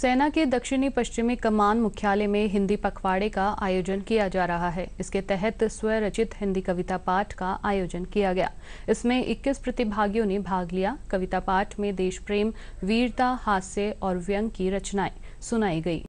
सेना के दक्षिणी पश्चिमी कमान मुख्यालय में हिंदी पखवाड़े का आयोजन किया जा रहा है इसके तहत स्वरचित हिंदी कविता पाठ का आयोजन किया गया इसमें 21 प्रतिभागियों ने भाग लिया कविता पाठ में देश प्रेम वीरता हास्य और व्यंग की रचनाएं सुनाई गई